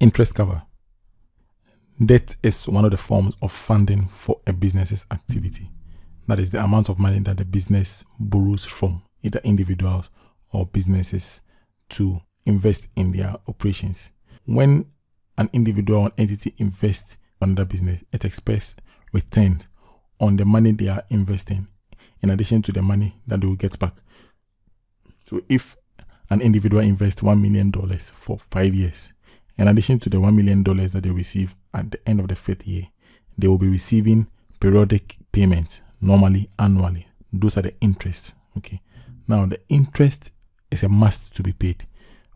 interest cover. Debt is one of the forms of funding for a business's activity. That is the amount of money that the business borrows from either individuals or businesses to invest in their operations. When an individual or entity invests on the business, it expects return on the money they are investing in addition to the money that they will get back. So if an individual invests $1 million for five years, in addition to the $1 million that they receive at the end of the fifth year, they will be receiving periodic payments, normally annually. Those are the interest. Okay. Now, the interest is a must to be paid,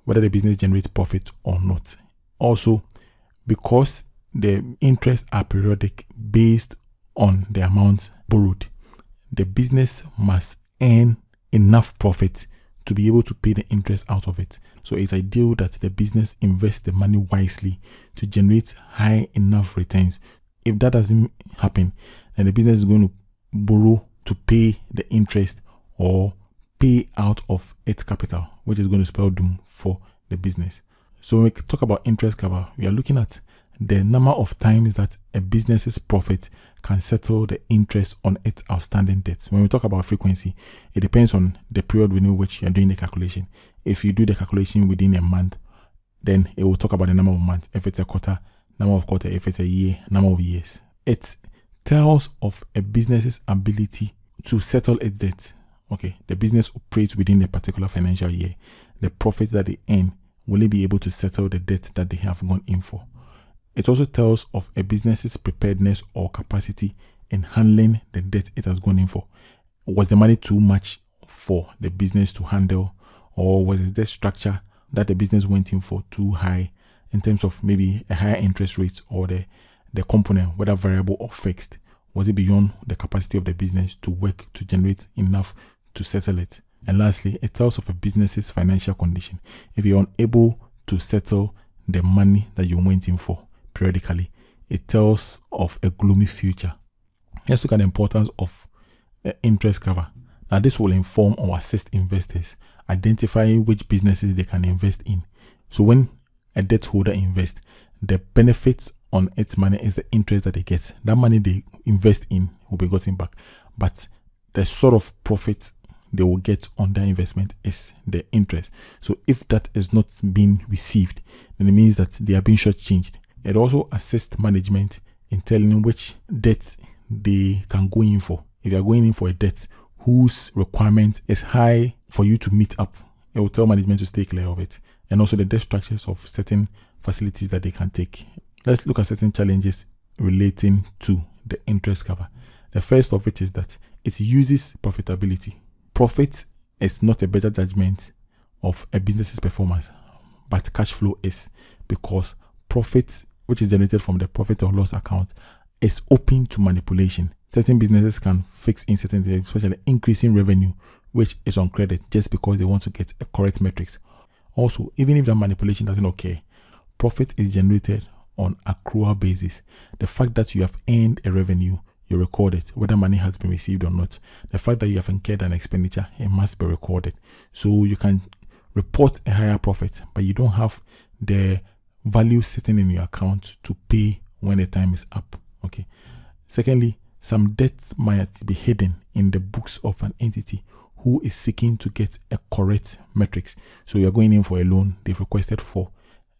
whether the business generates profit or not. Also, because the interest are periodic based on the amount borrowed, the business must earn enough profit to be able to pay the interest out of it. So it's ideal that the business invests the money wisely to generate high enough returns. If that doesn't happen, then the business is going to borrow to pay the interest or pay out of its capital, which is going to spell doom for the business. So when we talk about interest cover, we are looking at the number of times that a business's profit can settle the interest on its outstanding debt. When we talk about frequency, it depends on the period within which you're doing the calculation. If you do the calculation within a month, then it will talk about the number of months. If it's a quarter, number of quarter. If it's a year, number of years. It tells of a business's ability to settle its debt. Okay, the business operates within a particular financial year. The profit that they earn, will they be able to settle the debt that they have gone in for? It also tells of a business's preparedness or capacity in handling the debt it has gone in for. Was the money too much for the business to handle, or was the structure that the business went in for too high in terms of maybe a higher interest rate or the, the component, whether variable or fixed? Was it beyond the capacity of the business to work to generate enough to settle it? And lastly, it tells of a business's financial condition. If you're unable to settle the money that you went in for, periodically. It tells of a gloomy future. Let's look at the importance of uh, interest cover. Now, this will inform or assist investors identifying which businesses they can invest in. So, when a debt holder invests, the benefits on its money is the interest that they get. That money they invest in will be gotten back, but the sort of profit they will get on their investment is the interest. So if that is not being received, then it means that they are being shortchanged. It also assists management in telling which debt they can go in for. If they are going in for a debt whose requirement is high for you to meet up, it will tell management to stay clear of it. And also the debt structures of certain facilities that they can take. Let's look at certain challenges relating to the interest cover. The first of it is that it uses profitability. Profit is not a better judgment of a business's performance, but cash flow is because profit which is generated from the profit or loss account, is open to manipulation. Certain businesses can fix uncertainty, especially increasing revenue, which is on credit just because they want to get a correct metrics. Also, even if that manipulation doesn't occur, profit is generated on accrual basis. The fact that you have earned a revenue, you record it, whether money has been received or not. The fact that you have incurred an expenditure, it must be recorded. So you can report a higher profit, but you don't have the value sitting in your account to pay when the time is up. Okay. Secondly, some debts might be hidden in the books of an entity who is seeking to get a correct metrics. So you're going in for a loan, they've requested for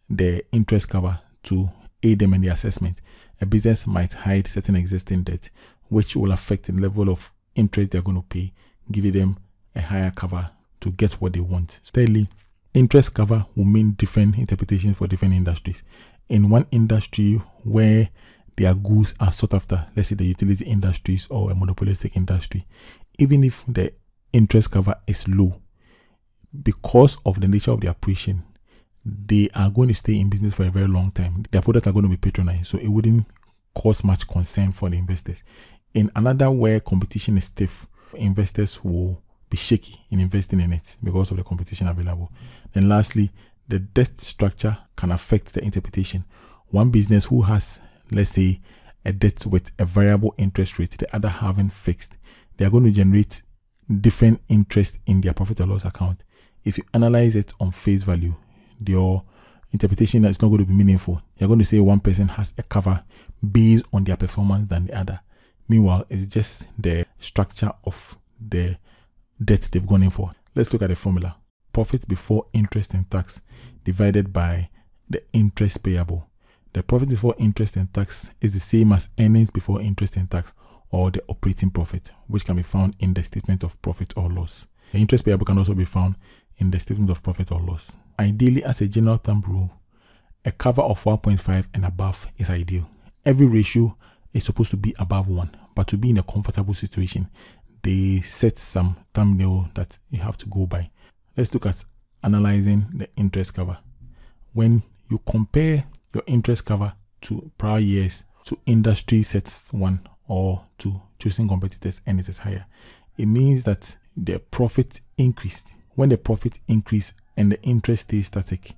the interest cover to aid them in the assessment. A business might hide certain existing debt, which will affect the level of interest they're going to pay, giving them a higher cover to get what they want. Thirdly, interest cover will mean different interpretations for different industries. In one industry where their goods are sought after, let's say the utility industries or a monopolistic industry, even if the interest cover is low, because of the nature of their operation, they are going to stay in business for a very long time. Their products are going to be patronized, so it wouldn't cause much concern for the investors. In another where competition is stiff, investors will be shaky in investing in it because of the competition available. Then lastly, the debt structure can affect the interpretation. One business who has, let's say, a debt with a variable interest rate, the other having fixed, they are going to generate different interest in their profit or loss account. If you analyze it on face value, your interpretation is not going to be meaningful. You're going to say one person has a cover based on their performance than the other. Meanwhile, it's just the structure of the debt they've gone in for. Let's look at the formula. Profit before interest and tax divided by the interest payable. The profit before interest and tax is the same as earnings before interest and tax or the operating profit, which can be found in the statement of profit or loss. The interest payable can also be found in the statement of profit or loss. Ideally, as a general thumb rule, a cover of 1.5 and above is ideal. Every ratio is supposed to be above 1, but to be in a comfortable situation, they set some thumbnail that you have to go by. Let's look at analyzing the interest cover. When you compare your interest cover to prior years to industry sets one or to choosing competitors and it is higher, it means that the profit increased. When the profit increased and the interest stays static,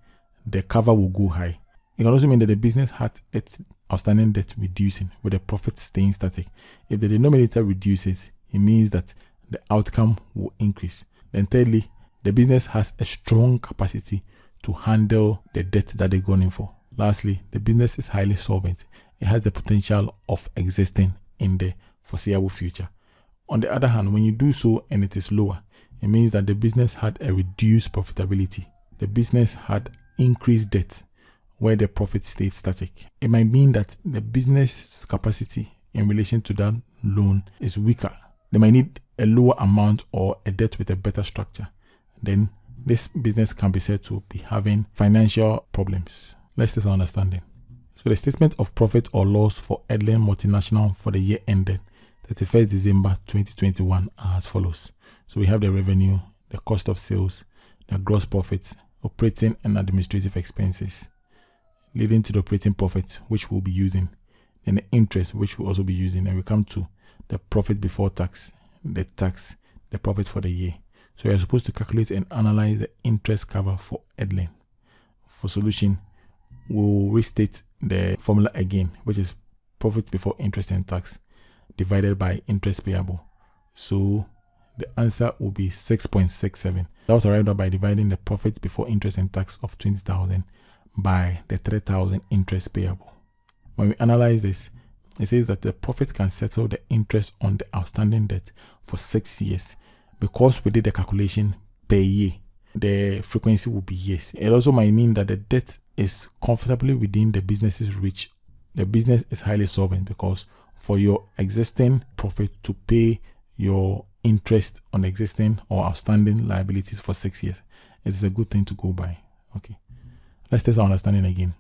the cover will go high. It can also mean that the business had its outstanding debt reducing with the profit staying static. If the denominator reduces, it means that the outcome will increase. Then, thirdly, the business has a strong capacity to handle the debt that they're going in for. Lastly, the business is highly solvent. It has the potential of existing in the foreseeable future. On the other hand, when you do so and it is lower, it means that the business had a reduced profitability. The business had increased debt where the profit stayed static. It might mean that the business capacity in relation to that loan is weaker they might need a lower amount or a debt with a better structure. Then this business can be said to be having financial problems. Let's test our understanding. So the statement of profit or loss for Edlin Multinational for the year ended 31st December 2021 are as follows. So we have the revenue, the cost of sales, the gross profits, operating and administrative expenses, leading to the operating profit, which we'll be using, and the interest, which we'll also be using, and we come to the profit before tax, the tax, the profit for the year. So you're supposed to calculate and analyze the interest cover for Edlin. For solution, we'll restate the formula again, which is profit before interest and tax divided by interest payable. So the answer will be 6.67. That was arrived at by dividing the profit before interest and tax of 20,000 by the 3,000 interest payable. When we analyze this, it says that the profit can settle the interest on the outstanding debt for six years because we did the calculation per year. The frequency will be years. It also might mean that the debt is comfortably within the business's reach. The business is highly solvent because for your existing profit to pay your interest on existing or outstanding liabilities for six years, it is a good thing to go by. Okay, let's test our understanding again.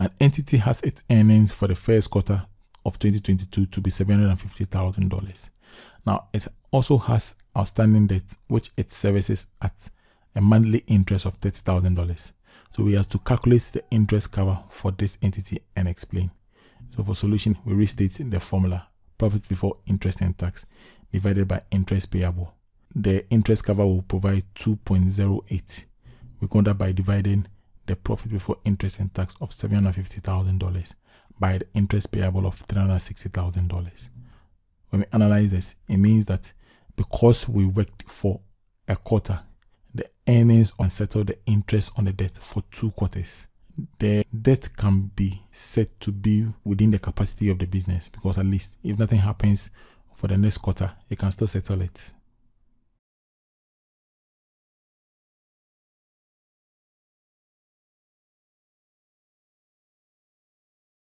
An entity has its earnings for the first quarter of 2022 to be $750,000. Now, it also has outstanding debt, which it services at a monthly interest of $30,000. So we have to calculate the interest cover for this entity and explain. So for solution, we restate the formula, profit before interest and tax divided by interest payable. The interest cover will provide 2.08. We count that by dividing the profit before interest and tax of $750,000 by the interest payable of $360,000. When we analyze this, it means that because we worked for a quarter, the earnings unsettled the interest on the debt for two quarters. The debt can be said to be within the capacity of the business because at least if nothing happens for the next quarter, it can still settle it.